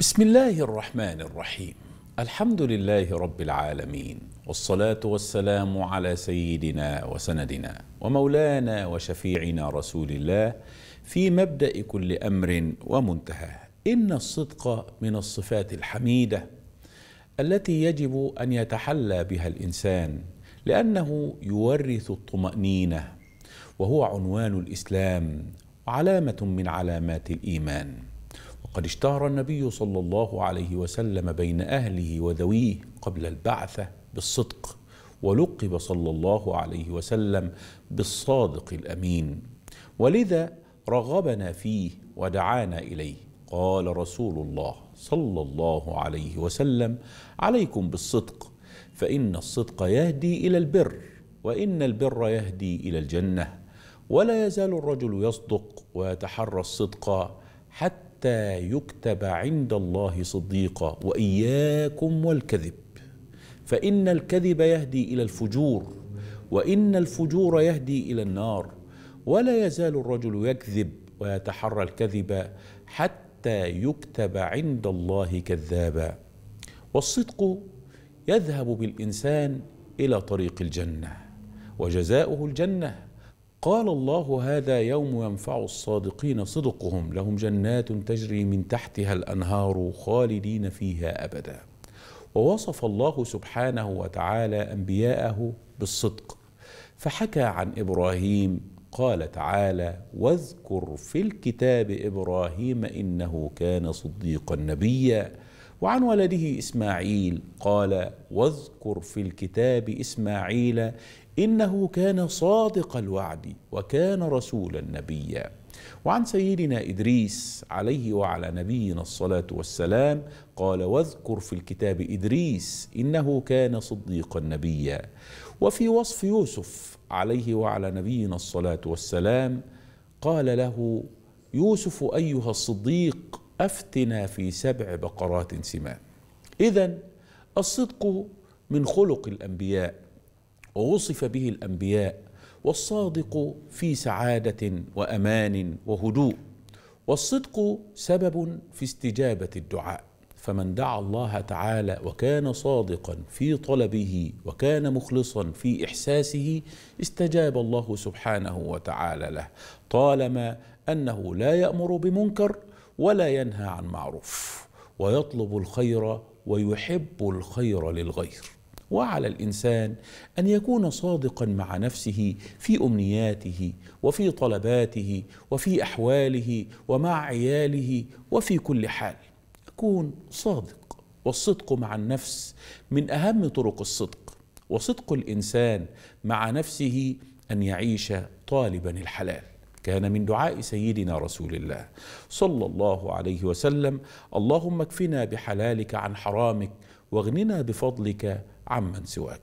بسم الله الرحمن الرحيم الحمد لله رب العالمين والصلاه والسلام على سيدنا وسندنا ومولانا وشفيعنا رسول الله في مبدا كل امر ومنتهاه ان الصدق من الصفات الحميده التي يجب ان يتحلى بها الانسان لانه يورث الطمانينه وهو عنوان الاسلام وعلامه من علامات الايمان وقد اشتهر النبي صلى الله عليه وسلم بين أهله وذويه قبل البعثة بالصدق ولقب صلى الله عليه وسلم بالصادق الأمين ولذا رغبنا فيه ودعانا إليه قال رسول الله صلى الله عليه وسلم عليكم بالصدق فإن الصدق يهدي إلى البر وإن البر يهدي إلى الجنة ولا يزال الرجل يصدق ويتحرى الصدق حتى حتى يكتب عند الله صديقا واياكم والكذب فان الكذب يهدي الى الفجور وان الفجور يهدي الى النار ولا يزال الرجل يكذب ويتحرى الكذب حتى يكتب عند الله كذابا والصدق يذهب بالانسان الى طريق الجنه وجزاؤه الجنه قال الله هذا يوم ينفع الصادقين صدقهم لهم جنات تجري من تحتها الانهار خالدين فيها ابدا ووصف الله سبحانه وتعالى انبياءه بالصدق فحكى عن ابراهيم قال تعالى واذكر في الكتاب ابراهيم انه كان صديقا نبيا وعن ولده اسماعيل قال واذكر في الكتاب اسماعيل انه كان صادق الوعد وكان رسولا نبيا وعن سيدنا ادريس عليه وعلى نبينا الصلاه والسلام قال واذكر في الكتاب ادريس انه كان صديقا نبيا وفي وصف يوسف عليه وعلى نبينا الصلاه والسلام قال له يوسف ايها الصديق أفتنا في سبع بقرات سمان إذا الصدق من خلق الأنبياء ووصف به الأنبياء والصادق في سعادة وأمان وهدوء والصدق سبب في استجابة الدعاء فمن دعا الله تعالى وكان صادقا في طلبه وكان مخلصا في احساسه استجاب الله سبحانه وتعالى له طالما انه لا يامر بمنكر ولا ينهى عن معروف ويطلب الخير ويحب الخير للغير وعلى الانسان ان يكون صادقا مع نفسه في امنياته وفي طلباته وفي احواله ومع عياله وفي كل حال اكون صادق والصدق مع النفس من اهم طرق الصدق وصدق الانسان مع نفسه ان يعيش طالبا الحلال كان من دعاء سيدنا رسول الله صلى الله عليه وسلم اللهم اكفنا بحلالك عن حرامك واغننا بفضلك عمن سواك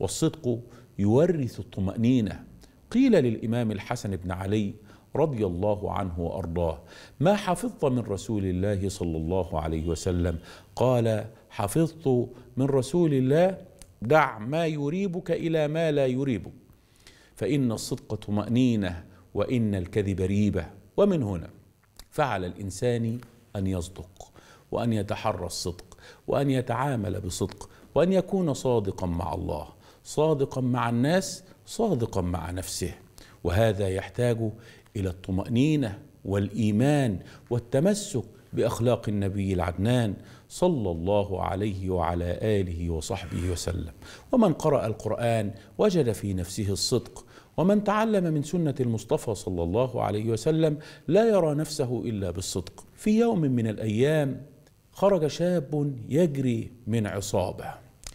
والصدق يورث الطمأنينة قيل للإمام الحسن بن علي رضي الله عنه وأرضاه ما حفظت من رسول الله صلى الله عليه وسلم قال حفظت من رسول الله دع ما يريبك إلى ما لا يريبك فإن الصدق طمأنينة وإن الكذب ريبة ومن هنا فعل الإنسان أن يصدق وأن يتحرى الصدق وأن يتعامل بصدق وأن يكون صادقا مع الله صادقا مع الناس صادقا مع نفسه وهذا يحتاج إلى الطمأنينة والإيمان والتمسك باخلاق النبي العدنان صلى الله عليه وعلى اله وصحبه وسلم ومن قرا القران وجد في نفسه الصدق ومن تعلم من سنة المصطفى صلى الله عليه وسلم لا يرى نفسه إلا بالصدق في يوم من الأيام خرج شاب يجري من عصابة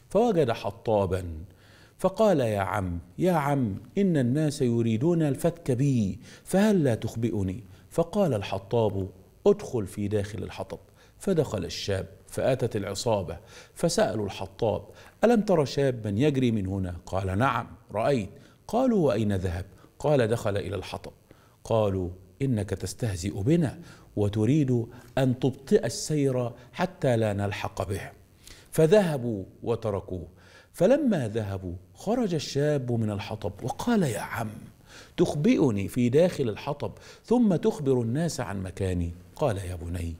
فوجد حطابا فقال يا عم يا عم إن الناس يريدون الفتك بي فهل لا تخبئني فقال الحطاب ادخل في داخل الحطب فدخل الشاب فاتت العصابه فسالوا الحطاب الم ترى شابا يجري من هنا قال نعم رايت قالوا واين ذهب قال دخل الى الحطب قالوا انك تستهزئ بنا وتريد ان تبطئ السير حتى لا نلحق به فذهبوا وتركوه فلما ذهبوا خرج الشاب من الحطب وقال يا عم تخبئني في داخل الحطب ثم تخبر الناس عن مكاني قال يا بني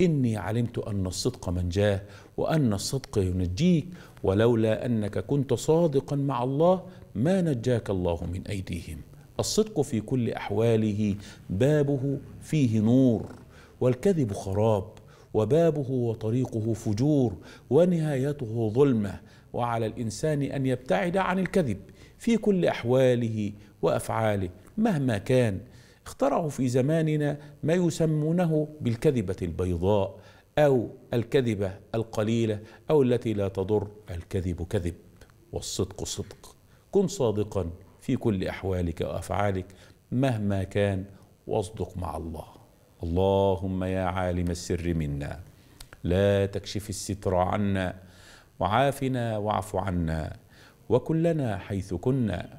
إني علمت أن الصدق منجاه وأن الصدق ينجيك ولولا أنك كنت صادقا مع الله ما نجاك الله من أيديهم الصدق في كل أحواله بابه فيه نور والكذب خراب وبابه وطريقه فجور ونهايته ظلمه وعلى الانسان ان يبتعد عن الكذب في كل احواله وافعاله مهما كان اخترعوا في زماننا ما يسمونه بالكذبة البيضاء أو الكذبة القليلة أو التي لا تضر الكذب كذب والصدق صدق كن صادقا في كل أحوالك وأفعالك مهما كان واصدق مع الله اللهم يا عالم السر منا لا تكشف الستر عنا وعافنا واعف عنا وكلنا حيث كنا